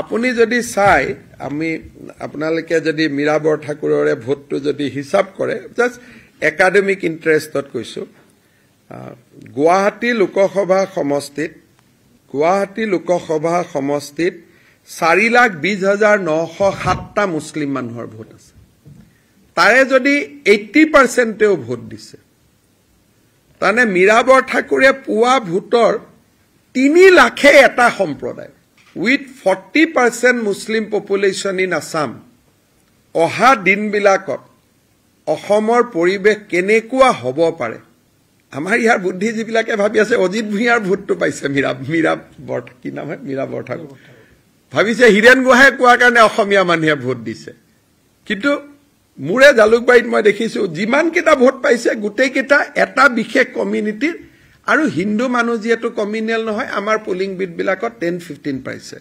আপুনি যদি চাই আমি আপোনালোকে যদি মীৰাবৰ ঠাকুৰৰে ভোটটো যদি হিচাপ কৰে জাষ্ট একাডেমিক ইণ্টাৰেষ্টত কৈছোঁ গুৱাহাটী লোকসভা সমষ্টিত গুৱাহাটী লোকসভা সমষ্টিত চাৰি লাখ বিছ হাজাৰ নশ সাতটা মুছলিম মানুহৰ ভোট আছে তাৰে যদি এইটি পাৰ্চেণ্টেও ভোট দিছে তাৰমানে মীৰাবৰ ঠাকুৰে পোৱা ভোটৰ তিনি লাখে এটা সম্প্ৰদায় with forty percent Muslim population in Assam অহা দিনবিলাকত অসমৰ পৰিৱেশ কেনেকুৱা হ'ব পাৰে আমাৰ ইয়াৰ বুদ্ধিজীৱীবিলাকে ভাবি আছে অজিত ভূঞাৰ ভোটটো পাইছে মীৰা মীৰা বৰ কি নাম হয় মীৰা বৰঠাকুৰ ভাবিছে হীৰেণ গোহাঁই কোৱাৰ কাৰণে অসমীয়া মানুহে ভোট দিছে কিন্তু মোৰে জালুকবাৰীত মই দেখিছোঁ যিমানকেইটা ভোট পাইছে গোটেইকেইটা এটা বিশেষ কমিউনিটিৰ আৰু হিন্দু মানুহ যিহেতু কমিউনিয়েল নহয় আমাৰ পুলিং বিটবিলাকত টেন ফিফটিন পাইছে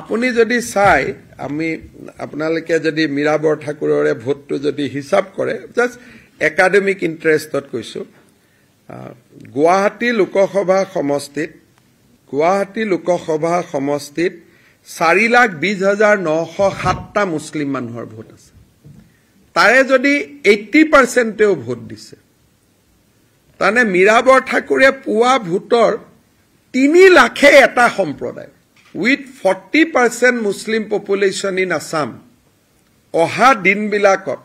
আপুনি যদি চাই আমি আপোনালোকে যদি মীৰাবৰ ঠাকুৰৰে ভোটটো যদি হিচাপ কৰে জাষ্ট একাডেমিক ইণ্টাৰেষ্টত কৈছো গুৱাহাটী লোকসভা সমষ্টিত গুৱাহাটী লোকসভা সমষ্টিত চাৰি লাখ বিছ হাজাৰ নশ সাতটা মুছলিম মানুহৰ ভোট আছে তাৰে যদি এইটি পাৰ্চেণ্টেও ভোট দিছে তাৰমানে মীৰাবৰ ঠাকুৰে পোৱা ভোটৰ তিনি লাখে এটা সম্প্ৰদায় with forty percent Muslim population in Assam অহা দিনবিলাকত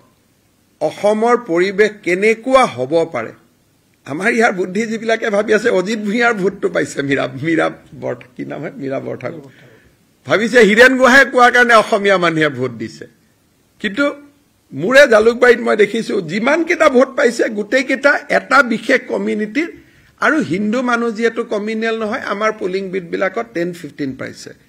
অসমৰ পৰিৱেশ কেনেকুৱা হ'ব পাৰে আমাৰ ইয়াৰ বুদ্ধি যিবিলাকে ভাবি আছে অজিত ভূঞাৰ ভোটটো পাইছে মীৰা মীৰা বৰ কি নাম হয় মীৰা বৰঠাকুৰ ভাবিছে হীৰেণ গোহাঁই কোৱাৰ কাৰণে অসমীয়া মানুহে ভোট দিছে কিন্তু মোৰে জালুকবাৰীত মই দেখিছোঁ যিমানকেইটা ভোট পাইছে গোটেইকেইটা এটা বিশেষ কমিউনিটিৰ আৰু হিন্দু মানুহ যিহেতু কমিউনিয়েল নহয় আমাৰ পুলিং বিটবিলাকত টেন ফিফটিন পাইছে